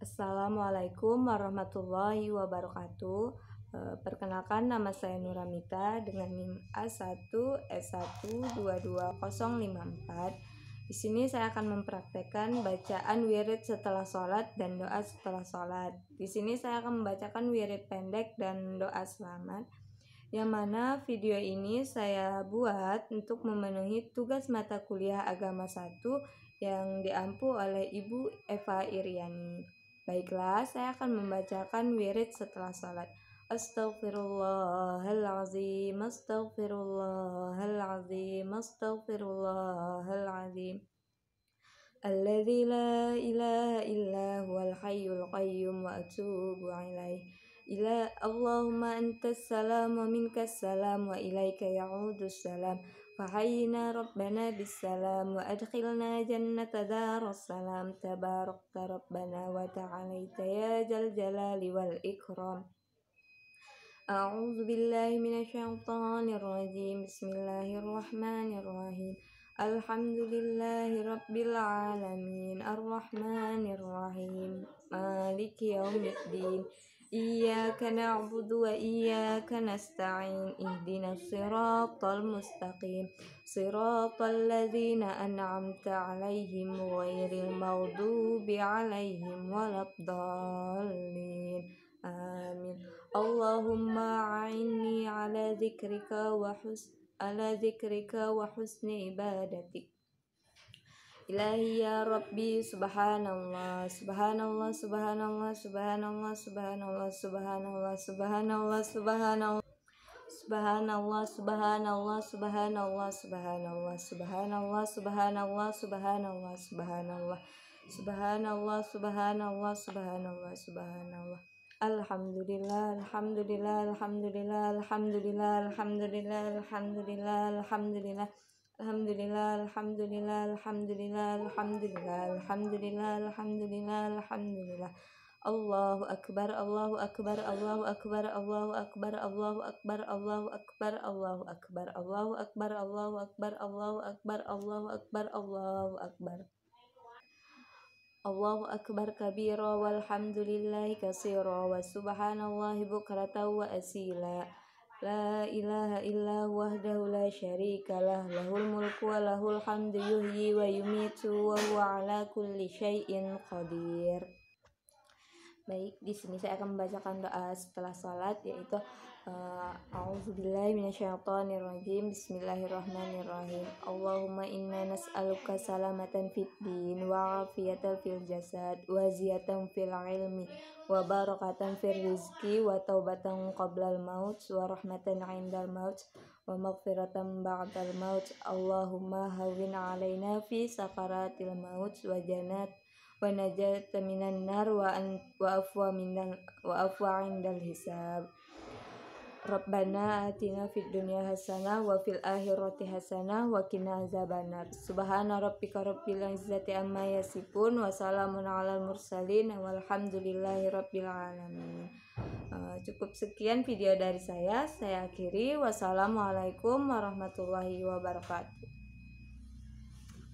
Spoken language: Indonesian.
Assalamualaikum warahmatullahi wabarakatuh. Eh, perkenalkan nama saya Nuramita dengan NIM a 1 s 1 22054. Di sini saya akan mempraktekkan bacaan wirid setelah sholat dan doa setelah sholat. Di sini saya akan membacakan wirid pendek dan doa selamat. Yang mana video ini saya buat untuk memenuhi tugas mata kuliah agama 1 yang diampu oleh Ibu Eva Iriani. Baiklah, saya akan membacakan wirid setelah salat. Astaghfirullahalazim, astaghfirullahalazim, astaghfirullahalazim. الذي لا إله إلا هو الحي القيوم وأتوب إليه إلى اللهم أنت السلام ومنك السلام وإليك يعود السلام فحينا ربنا بالسلام وأدخلنا جنة دار السلام تباركت ربنا وتعاليت يا ذا الجلال والإكرام أعوذ بالله من الشيطان الرجيم بسم الله الرحمن الرحيم الحمد لله رب العالمين الرحمن الرحيم مالك يوم الدين إياك نعبد وإياك نستعين اهدنا الصراط المستقيم صراط الذين أنعمت عليهم غير المغضوب عليهم ولا الضالين آمين اللهم أعني على ذكرك وحسن على ذكرك وحسن عبادتك ilahi ya rabbi subhanallah subhanallah subhanallah subhanallah subhanallah subhanallah subhanallah subhanallah Subhanallah, subhanallah, subhanallah, subhanallah, subhanallah, subhanallah, subhanallah, subhanallah, subhanallah, subhanallah, subhanallah, subhanallah. Alhamdulillah, alhamdulillah, alhamdulillah, alhamdulillah, alhamdulillah, alhamdulillah, alhamdulillah. Alhamdulillah, alhamdulillah, alhamdulillah, alhamdulillah, alhamdulillah, alhamdulillah, alhamdulillah. Allahu akbar, Allahu akbar, Allahu akbar, Allahu akbar, Allahu akbar, Allahu akbar, Allahu akbar, Allahu akbar, Allahu akbar, Allahu akbar, Allahu akbar, Allahu akbar. Allahu akbar kabira walhamdulillahi katsira wa subhanallahi bukratan wa asila. La ilaha illa wahdahu la syarika lah lahul mulku wa lahul hamdu yuhyi wa yumitu wa huwa ala kulli syai'in qadir. Baik, di sini saya akan membacakan doa setelah salat yaitu Eh, a'udzubillahi minasyaitonirrajim. Bismillahirrahmanirrahim. Allahumma inna nas'aluka salamatan fid din wa afiyatan fil jasad wa ziyatan fil ilmi wa barakatan fil rizki wa taubatan qabla maut wa rahmatan 'inda al maut wa maghfiratan ba'da al maut. Allahumma hawin 'alaina fi sakaratil maut wa janat wa najat minan nar wa an, afwa minan wa afwa 'indal hisab. Rabbana atina fid dunya hasanah wa fil akhirati hasanah wa qina azabannar. Subhana rabbika rabbil izzati amma yasifun wa salamun alal mursalin walhamdulillahi rabbil alamin. Eh, cukup sekian video dari saya. Saya akhiri. Wassalamualaikum warahmatullahi wabarakatuh.